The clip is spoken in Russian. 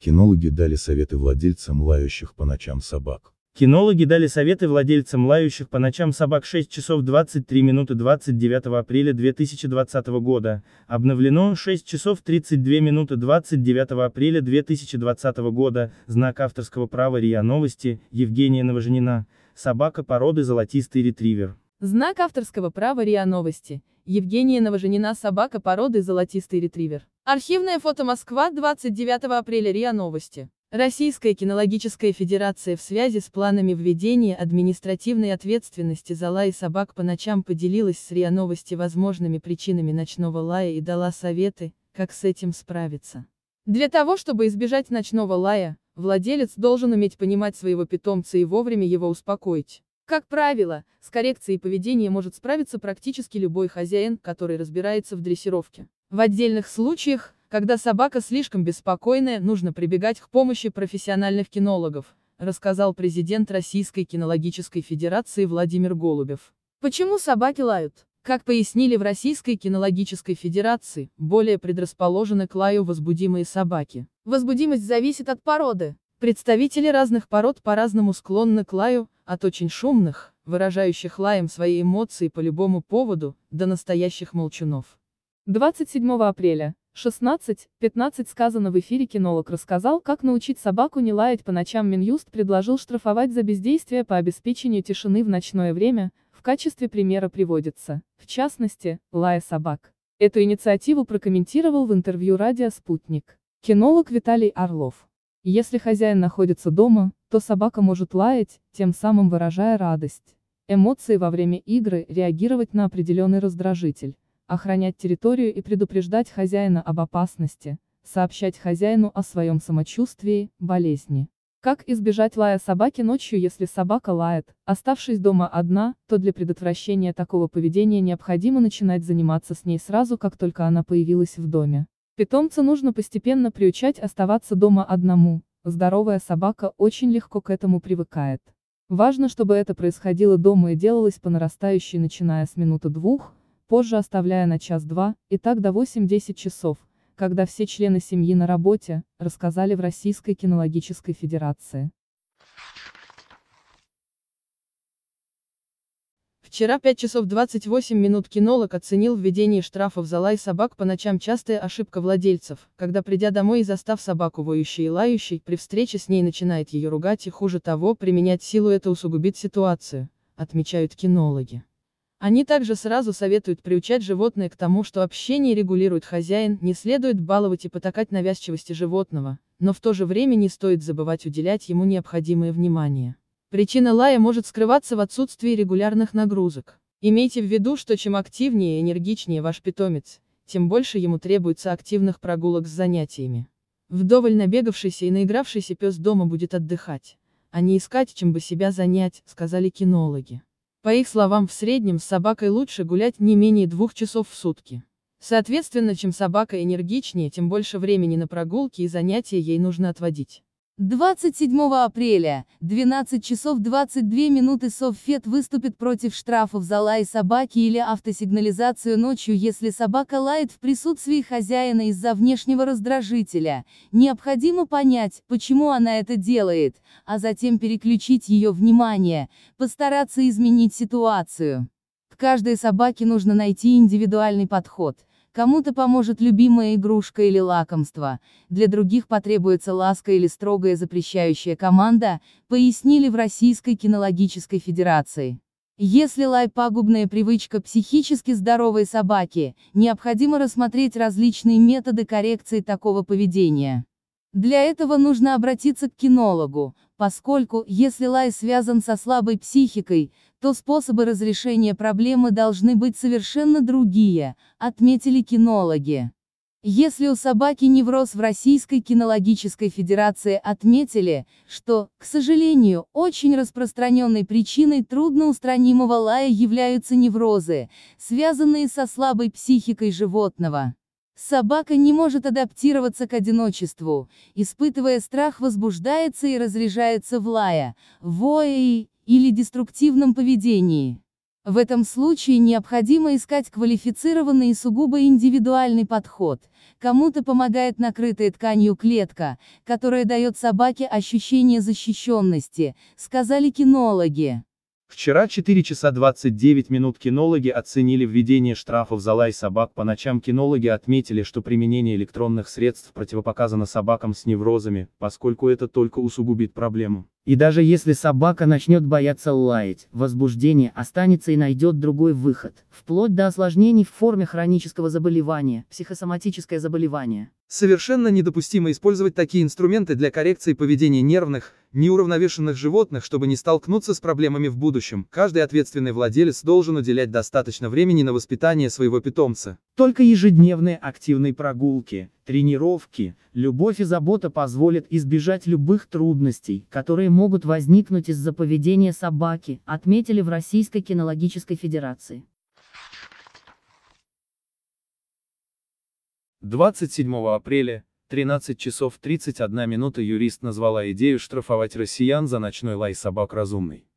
Кинологи дали советы владельцам лающих по ночам собак. Кинологи дали советы владельцам лающих по ночам собак 6 часов 23 минуты 29 апреля 2020 года, обновлено 6 часов 32 минуты 29 апреля 2020 года, знак авторского права РИА Новости, Евгения Новоженина, собака породы золотистый ретривер. Знак авторского права РИА Новости. Евгения Новоженина собака породы золотистый ретривер. Архивное фото Москва 29 апреля РИА Новости. Российская кинологическая федерация в связи с планами введения административной ответственности за лай собак по ночам поделилась с РИА Новости возможными причинами ночного лая и дала советы, как с этим справиться. Для того, чтобы избежать ночного лая, владелец должен уметь понимать своего питомца и вовремя его успокоить. Как правило, с коррекцией поведения может справиться практически любой хозяин, который разбирается в дрессировке. В отдельных случаях, когда собака слишком беспокойная, нужно прибегать к помощи профессиональных кинологов, рассказал президент Российской кинологической федерации Владимир Голубев. Почему собаки лают? Как пояснили в Российской кинологической федерации, более предрасположены к лаю возбудимые собаки. Возбудимость зависит от породы. Представители разных пород по-разному склонны к лаю, от очень шумных, выражающих лаем свои эмоции по любому поводу, до настоящих молчунов. 27 апреля, 16.15 сказано в эфире кинолог рассказал, как научить собаку не лаять по ночам Минюст предложил штрафовать за бездействие по обеспечению тишины в ночное время, в качестве примера приводится, в частности, лая собак. Эту инициативу прокомментировал в интервью «Радио Спутник» кинолог Виталий Орлов. Если хозяин находится дома, то собака может лаять, тем самым выражая радость. Эмоции во время игры, реагировать на определенный раздражитель, охранять территорию и предупреждать хозяина об опасности, сообщать хозяину о своем самочувствии, болезни. Как избежать лая собаки ночью, если собака лает? Оставшись дома одна, то для предотвращения такого поведения необходимо начинать заниматься с ней сразу, как только она появилась в доме. Питомца нужно постепенно приучать оставаться дома одному, здоровая собака очень легко к этому привыкает. Важно, чтобы это происходило дома и делалось по нарастающей, начиная с минуты двух, позже оставляя на час-два, и так до 8-10 часов, когда все члены семьи на работе, рассказали в Российской кинологической федерации. Вчера 5 часов 28 минут кинолог оценил введение штрафов за лай собак по ночам частая ошибка владельцев, когда придя домой и застав собаку воющей и лающей, при встрече с ней начинает ее ругать и хуже того, применять силу это усугубит ситуацию, отмечают кинологи. Они также сразу советуют приучать животное к тому, что общение регулирует хозяин, не следует баловать и потакать навязчивости животного, но в то же время не стоит забывать уделять ему необходимое внимание. Причина лая может скрываться в отсутствии регулярных нагрузок. Имейте в виду, что чем активнее и энергичнее ваш питомец, тем больше ему требуется активных прогулок с занятиями. Вдоволь набегавшийся и наигравшийся пес дома будет отдыхать, а не искать, чем бы себя занять, сказали кинологи. По их словам, в среднем с собакой лучше гулять не менее двух часов в сутки. Соответственно, чем собака энергичнее, тем больше времени на прогулки и занятия ей нужно отводить. 27 апреля, 12 часов 22 минуты Совфет выступит против штрафов за лай собаки или автосигнализацию ночью, если собака лает в присутствии хозяина из-за внешнего раздражителя. Необходимо понять, почему она это делает, а затем переключить ее внимание, постараться изменить ситуацию. К каждой собаке нужно найти индивидуальный подход. Кому-то поможет любимая игрушка или лакомство, для других потребуется ласка или строгая запрещающая команда, пояснили в Российской кинологической федерации. Если лай – пагубная привычка психически здоровой собаки, необходимо рассмотреть различные методы коррекции такого поведения. Для этого нужно обратиться к кинологу, поскольку, если лай связан со слабой психикой, то способы разрешения проблемы должны быть совершенно другие, отметили кинологи. Если у собаки невроз в Российской кинологической федерации отметили, что, к сожалению, очень распространенной причиной трудноустранимого лая являются неврозы, связанные со слабой психикой животного. Собака не может адаптироваться к одиночеству, испытывая страх возбуждается и разряжается в лая, вое или деструктивном поведении. В этом случае необходимо искать квалифицированный и сугубо индивидуальный подход. Кому-то помогает накрытая тканью клетка, которая дает собаке ощущение защищенности, сказали кинологи. Вчера 4 часа 29 минут кинологи оценили введение штрафов за лай собак по ночам. Кинологи отметили, что применение электронных средств противопоказано собакам с неврозами, поскольку это только усугубит проблему. И даже если собака начнет бояться лаять, возбуждение останется и найдет другой выход, вплоть до осложнений в форме хронического заболевания, психосоматическое заболевание. Совершенно недопустимо использовать такие инструменты для коррекции поведения нервных, неуравновешенных животных, чтобы не столкнуться с проблемами в будущем, каждый ответственный владелец должен уделять достаточно времени на воспитание своего питомца. Только ежедневные активные прогулки, тренировки, любовь и забота позволят избежать любых трудностей, которые могут возникнуть из-за поведения собаки, отметили в Российской кинологической федерации. 27 апреля 13 часов 31 минута юрист назвала идею штрафовать россиян за ночной лай собак разумной.